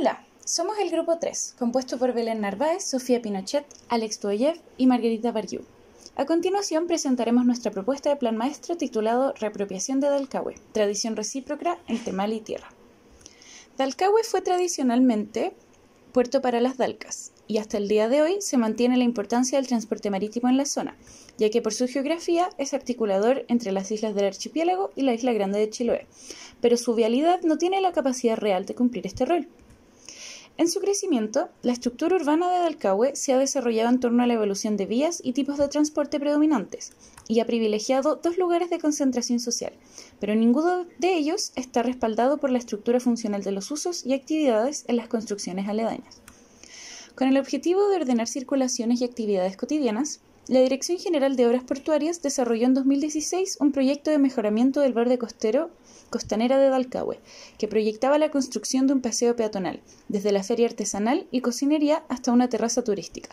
Hola, somos el grupo 3, compuesto por Belén Narváez, Sofía Pinochet, Alex Tuoyev y Margarita Barriú. A continuación presentaremos nuestra propuesta de plan maestro titulado Reapropiación de Dalcahue, tradición recíproca entre mal y tierra. Dalcahue fue tradicionalmente puerto para las Dalcas, y hasta el día de hoy se mantiene la importancia del transporte marítimo en la zona, ya que por su geografía es articulador entre las islas del archipiélago y la isla grande de Chiloé, pero su vialidad no tiene la capacidad real de cumplir este rol. En su crecimiento, la estructura urbana de Dalcahue se ha desarrollado en torno a la evolución de vías y tipos de transporte predominantes, y ha privilegiado dos lugares de concentración social, pero ninguno de ellos está respaldado por la estructura funcional de los usos y actividades en las construcciones aledañas. Con el objetivo de ordenar circulaciones y actividades cotidianas, la Dirección General de Obras Portuarias desarrolló en 2016 un proyecto de mejoramiento del verde costero costanera de Dalcahue, que proyectaba la construcción de un paseo peatonal, desde la feria artesanal y cocinería hasta una terraza turística.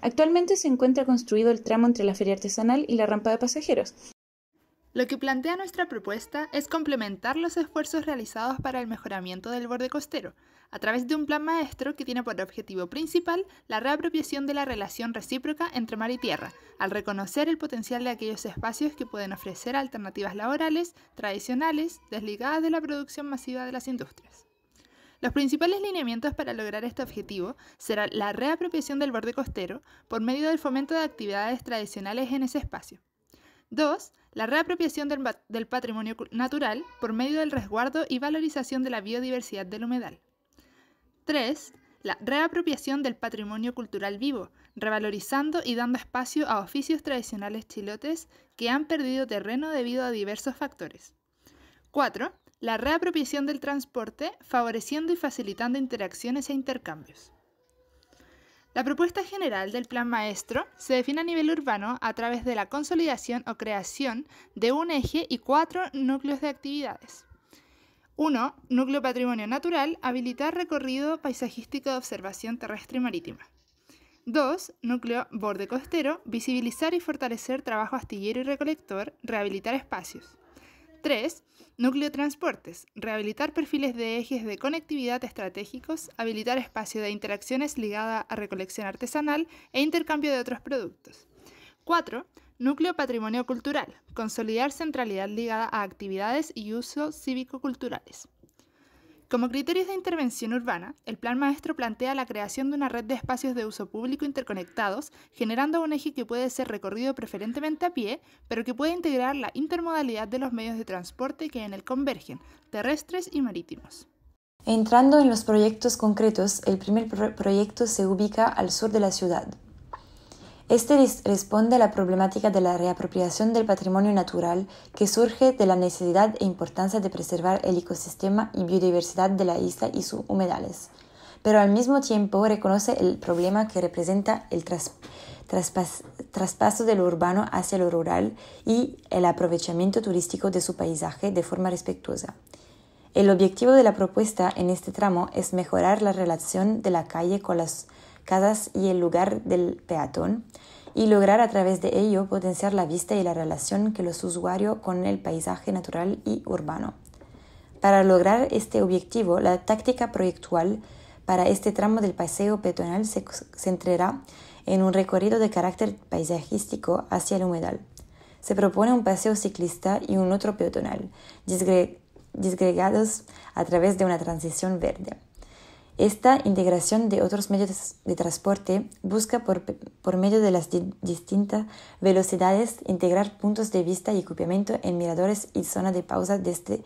Actualmente se encuentra construido el tramo entre la feria artesanal y la rampa de pasajeros, lo que plantea nuestra propuesta es complementar los esfuerzos realizados para el mejoramiento del borde costero, a través de un plan maestro que tiene por objetivo principal la reapropiación de la relación recíproca entre mar y tierra, al reconocer el potencial de aquellos espacios que pueden ofrecer alternativas laborales tradicionales desligadas de la producción masiva de las industrias. Los principales lineamientos para lograr este objetivo serán la reapropiación del borde costero por medio del fomento de actividades tradicionales en ese espacio 2. la reapropiación del, patrimonio natural por medio del resguardo y valorización de la biodiversidad del humedal. 3. La reapropiación del patrimonio cultural vivo, revalorizando y dando espacio a oficios tradicionales chilotes que han perdido terreno debido a diversos factores. 4. La reapropiación del transporte, favoreciendo y facilitando interacciones e intercambios. La propuesta general del Plan Maestro se define a nivel urbano a través de la consolidación o creación de un eje y cuatro núcleos de actividades. 1. Núcleo Patrimonio Natural, habilitar recorrido paisajístico de observación terrestre y marítima. 2. Núcleo Borde Costero, visibilizar y fortalecer trabajo astillero y recolector, rehabilitar espacios. 3. Núcleo Transportes. Rehabilitar perfiles de ejes de conectividad estratégicos, habilitar espacio de interacciones ligada a recolección artesanal e intercambio de otros productos. 4. Núcleo Patrimonio Cultural. Consolidar centralidad ligada a actividades y usos cívico-culturales. Como criterios de intervención urbana, el Plan Maestro plantea la creación de una red de espacios de uso público interconectados, generando un eje que puede ser recorrido preferentemente a pie, pero que puede integrar la intermodalidad de los medios de transporte que en él convergen, terrestres y marítimos. Entrando en los proyectos concretos, el primer proyecto se ubica al sur de la ciudad, este responde a la problemática de la reapropiación del patrimonio natural que surge de la necesidad e importancia de preservar el ecosistema y biodiversidad de la isla y sus humedales, pero al mismo tiempo reconoce el problema que representa el tras de traspaso del urbano hacia lo rural y el aprovechamiento turístico de su paisaje de forma respetuosa. El objetivo de la propuesta en este tramo es mejorar la relación de la calle con las casas y el lugar del peatón, y lograr a través de ello potenciar la vista y la relación que los usuarios con el paisaje natural y urbano. Para lograr este objetivo, la táctica proyectual para este tramo del paseo peatonal se centrará en un recorrido de carácter paisajístico hacia el humedal. Se propone un paseo ciclista y un otro peatonal, disgregados a través de una transición verde. Esta integración de otros medios de transporte busca por, medio de las distintas velocidades integrar puntos de vista y equipamiento en miradores y zonas de pausa desde,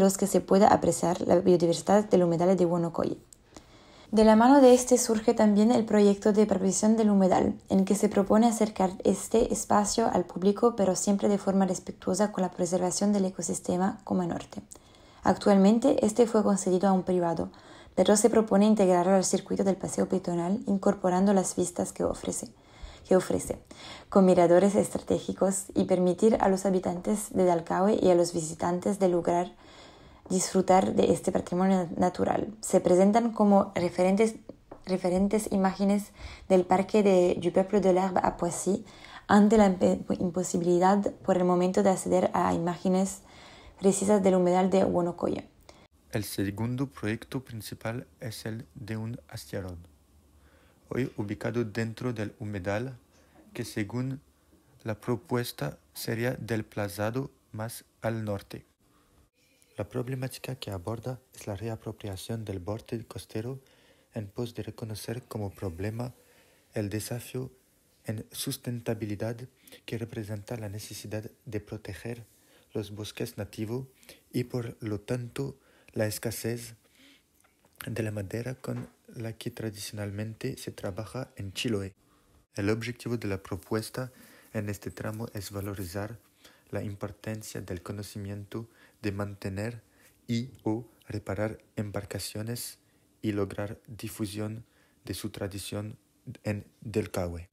los que se pueda apreciar la biodiversidad del humedal de Huonocoy. De la mano de este surge también el proyecto de previsión del humedal, en que se propone acercar este espacio al público, pero siempre de forma respetuosa con la preservación del ecosistema como norte. Actualmente, este fue concedido a un privado, pero se propone integrarlo al circuito del paseo peatonal incorporando las vistas que ofrece, que ofrece, con miradores estratégicos y permitir a los habitantes de Dalcahue y a los visitantes del lugar disfrutar de este patrimonio natural. Se presentan como referentes, imágenes del Parque de, du Peuple de l'Herbe a Poissy ante la imposibilidad por el momento de acceder a imágenes precisas del humedal de Huonocoya. El segundo proyecto principal es el de un asteroide, hoy ubicado dentro del humedal, que según la propuesta sería desplazado más al norte. La problemática que aborda es la reapropiación del borde costero en pos de reconocer como problema el desafío en sustentabilidad que representa la necesidad de proteger los bosques nativos y por lo tanto la escasez de la madera con la que tradicionalmente se trabaja en Chiloé. El objetivo de la propuesta en este tramo es valorizar la importancia del conocimiento de mantener y o reparar embarcaciones y lograr difusión de su tradición en Delcahue.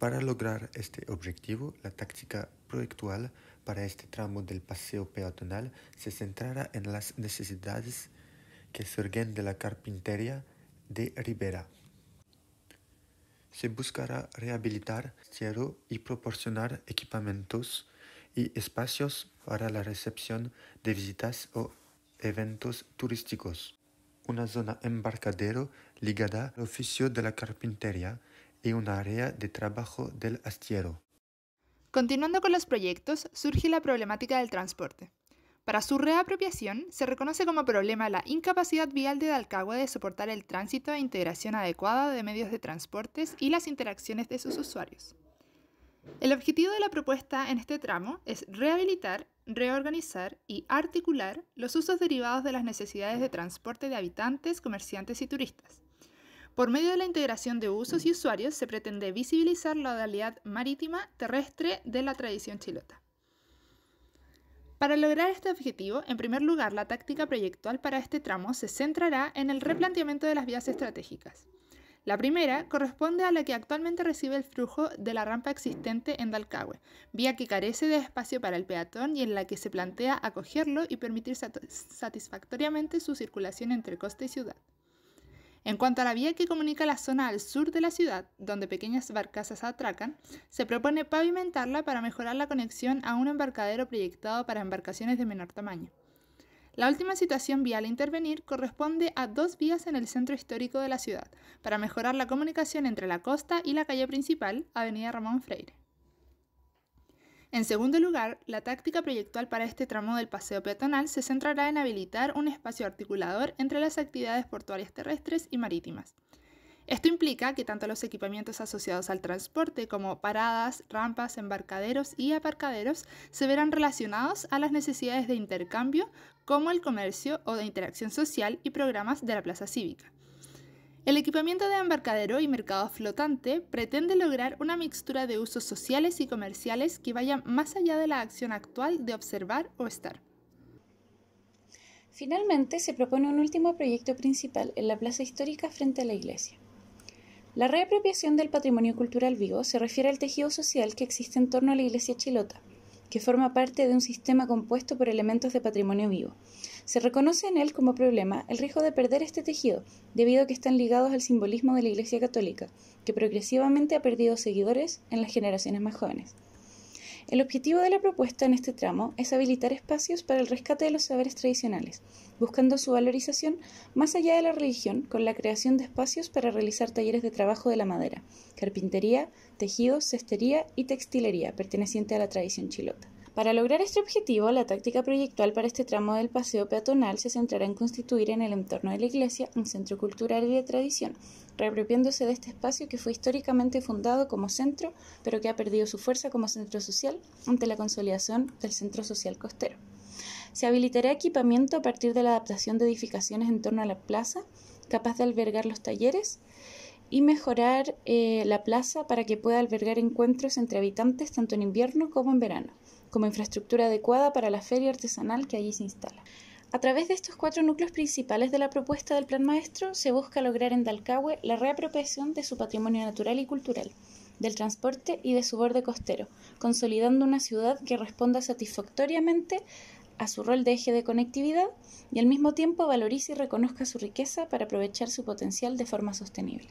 Para lograr este objetivo, la táctica proyectual para este tramo del paseo peatonal se centrará en las necesidades que surgen de la carpintería de Ribera. Se buscará rehabilitar cielo y proporcionar equipamientos y espacios para la recepción de visitas o eventos turísticos. Una zona embarcadero ligada al oficio de la carpintería y un área de trabajo del astillero. Continuando con los proyectos, surge la problemática del transporte. Para su reapropiación, se reconoce como problema la incapacidad vial de Dalcagua de soportar el tránsito e integración adecuada de medios de transportes y las interacciones de sus usuarios. El objetivo de la propuesta en este tramo es rehabilitar, reorganizar y articular los usos derivados de las necesidades de transporte de habitantes, comerciantes y turistas, por medio de la integración de usos y usuarios se pretende visibilizar la modalidad marítima terrestre de la tradición chilota. Para lograr este objetivo, en primer lugar, la táctica proyectual para este tramo se centrará en el replanteamiento de las vías estratégicas. La primera corresponde a la que actualmente recibe el flujo de la rampa existente en Dalcahue, vía que carece de espacio para el peatón y en la que se plantea acogerlo y permitir satisfactoriamente su circulación entre costa y ciudad. En cuanto a la vía que comunica la zona al sur de la ciudad, donde pequeñas barcazas atracan, se propone pavimentarla para mejorar la conexión a un embarcadero proyectado para embarcaciones de menor tamaño. La última situación vial a intervenir corresponde a dos vías en el centro histórico de la ciudad, para mejorar la comunicación entre la costa y la calle principal, Avenida Ramón Freire. En segundo lugar, la táctica proyectual para este tramo del paseo peatonal se centrará en habilitar un espacio articulador entre las actividades portuarias terrestres y marítimas. Esto implica que tanto los equipamientos asociados al transporte como paradas, rampas, embarcaderos y aparcaderos se verán relacionados a las necesidades de intercambio como el comercio o de interacción social y programas de la plaza cívica. El equipamiento de embarcadero y mercado flotante pretende lograr una mixtura de usos sociales y comerciales que vayan más allá de la acción actual de observar o estar. Finalmente, se propone un último proyecto principal en la plaza histórica frente a la iglesia. La reapropiación del patrimonio cultural vivo se refiere al tejido social que existe en torno a la iglesia chilota, que forma parte de un sistema compuesto por elementos de patrimonio vivo. Se reconoce en él como problema el riesgo de perder este tejido, debido a que están ligados al simbolismo de la Iglesia Católica, que progresivamente ha perdido seguidores en las generaciones más jóvenes. El objetivo de la propuesta en este tramo es habilitar espacios para el rescate de los saberes tradicionales, buscando su valorización más allá de la religión con la creación de espacios para realizar talleres de trabajo de la madera, carpintería, tejidos, cestería y textilería perteneciente a la tradición chilota. Para lograr este objetivo, la táctica proyectual para este tramo del paseo peatonal se centrará en constituir en el entorno de la iglesia un centro cultural y de tradición, reapropiándose de este espacio que fue históricamente fundado como centro, pero que ha perdido su fuerza como centro social ante la consolidación del centro social costero. Se habilitará equipamiento a partir de la adaptación de edificaciones en torno a la plaza, capaz de albergar los talleres y mejorar eh, la plaza para que pueda albergar encuentros entre habitantes tanto en invierno como en verano, como infraestructura adecuada para la feria artesanal que allí se instala. A través de estos cuatro núcleos principales de la propuesta del Plan Maestro se busca lograr en Dalcahue la reapropiación de su patrimonio natural y cultural, del transporte y de su borde costero, consolidando una ciudad que responda satisfactoriamente a su rol de eje de conectividad y al mismo tiempo valorice y reconozca su riqueza para aprovechar su potencial de forma sostenible.